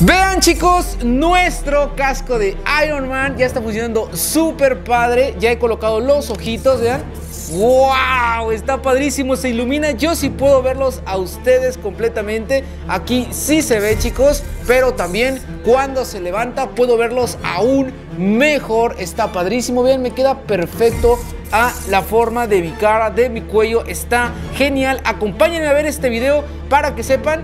Vean chicos, nuestro casco de Iron Man ya está funcionando súper padre. Ya he colocado los ojitos, vean. ¡Wow! Está padrísimo, se ilumina. Yo sí puedo verlos a ustedes completamente. Aquí sí se ve chicos, pero también cuando se levanta puedo verlos aún mejor. Está padrísimo, vean, me queda perfecto a la forma de mi cara, de mi cuello. Está genial. Acompáñenme a ver este video para que sepan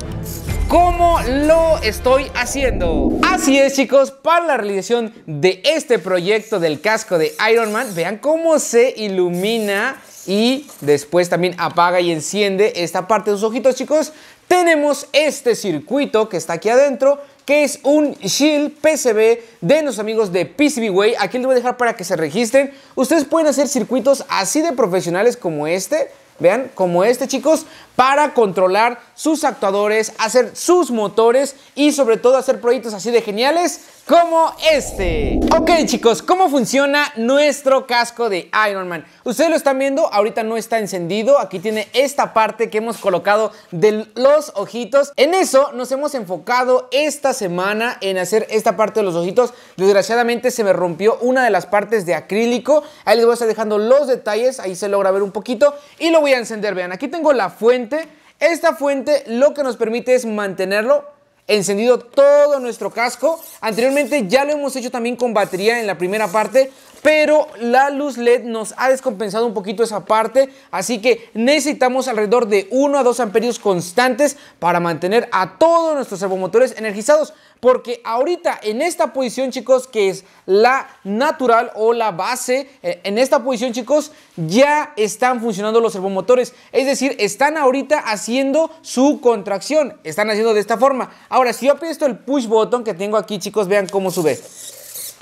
¿Cómo lo estoy haciendo? Así es chicos, para la realización de este proyecto del casco de Iron Man, vean cómo se ilumina y después también apaga y enciende esta parte de sus ojitos chicos. Tenemos este circuito que está aquí adentro, que es un shield PCB de los amigos de PCBWay. Aquí les voy a dejar para que se registren. Ustedes pueden hacer circuitos así de profesionales como este vean, como este chicos, para controlar sus actuadores, hacer sus motores y sobre todo hacer proyectos así de geniales como este. Ok chicos, ¿cómo funciona nuestro casco de Iron Man? Ustedes lo están viendo, ahorita no está encendido, aquí tiene esta parte que hemos colocado de los ojitos. En eso nos hemos enfocado esta semana en hacer esta parte de los ojitos. Desgraciadamente se me rompió una de las partes de acrílico, ahí les voy a estar dejando los detalles, ahí se logra ver un poquito y lo voy a encender, vean, aquí tengo la fuente. Esta fuente lo que nos permite es mantenerlo encendido todo nuestro casco. Anteriormente ya lo hemos hecho también con batería en la primera parte, pero la luz LED nos ha descompensado un poquito esa parte, así que necesitamos alrededor de 1 a 2 amperios constantes para mantener a todos nuestros servomotores energizados, porque ahorita en esta posición chicos, que es la natural o la base, eh, en esta posición chicos ya están funcionando los servomotores, es decir, están ahorita haciendo su contracción, están haciendo de esta forma. Ahora, si yo aprieto el push button que tengo aquí chicos, vean cómo sube.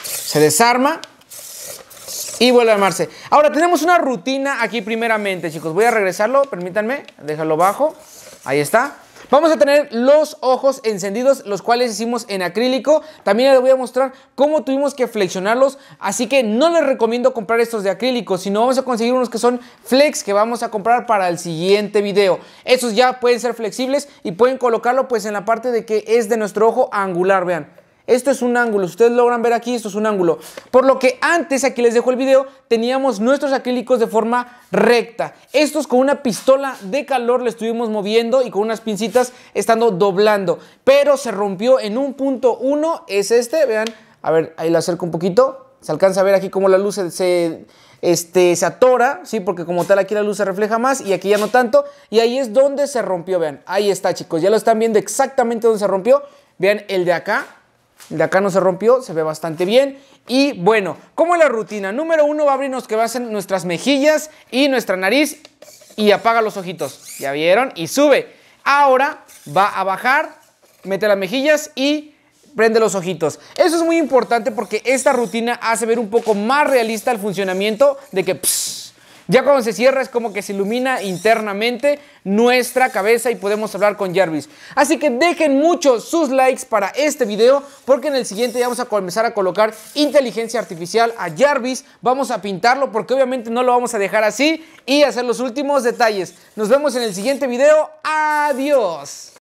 Se desarma, y vuelve a armarse. Ahora tenemos una rutina aquí primeramente, chicos. Voy a regresarlo, permítanme. Déjalo bajo. Ahí está. Vamos a tener los ojos encendidos, los cuales hicimos en acrílico. También les voy a mostrar cómo tuvimos que flexionarlos. Así que no les recomiendo comprar estos de acrílico, sino vamos a conseguir unos que son flex que vamos a comprar para el siguiente video. Esos ya pueden ser flexibles y pueden colocarlo pues en la parte de que es de nuestro ojo angular, vean. Esto es un ángulo. Ustedes logran ver aquí, esto es un ángulo. Por lo que antes, aquí les dejo el video, teníamos nuestros acrílicos de forma recta. Estos con una pistola de calor le estuvimos moviendo y con unas pincitas estando doblando. Pero se rompió en un punto uno, es este, vean. A ver, ahí lo acerco un poquito. Se alcanza a ver aquí cómo la luz se, este, se atora, ¿sí? Porque como tal aquí la luz se refleja más y aquí ya no tanto. Y ahí es donde se rompió, vean. Ahí está, chicos. Ya lo están viendo exactamente donde se rompió. Vean el de acá, de acá no se rompió, se ve bastante bien. Y bueno, como la rutina, número uno va a abrirnos que va a ser nuestras mejillas y nuestra nariz y apaga los ojitos. ¿Ya vieron? Y sube. Ahora va a bajar, mete las mejillas y prende los ojitos. Eso es muy importante porque esta rutina hace ver un poco más realista el funcionamiento de que... Ya cuando se cierra es como que se ilumina internamente nuestra cabeza y podemos hablar con Jarvis. Así que dejen mucho sus likes para este video porque en el siguiente vamos a comenzar a colocar inteligencia artificial a Jarvis. Vamos a pintarlo porque obviamente no lo vamos a dejar así y hacer los últimos detalles. Nos vemos en el siguiente video. Adiós.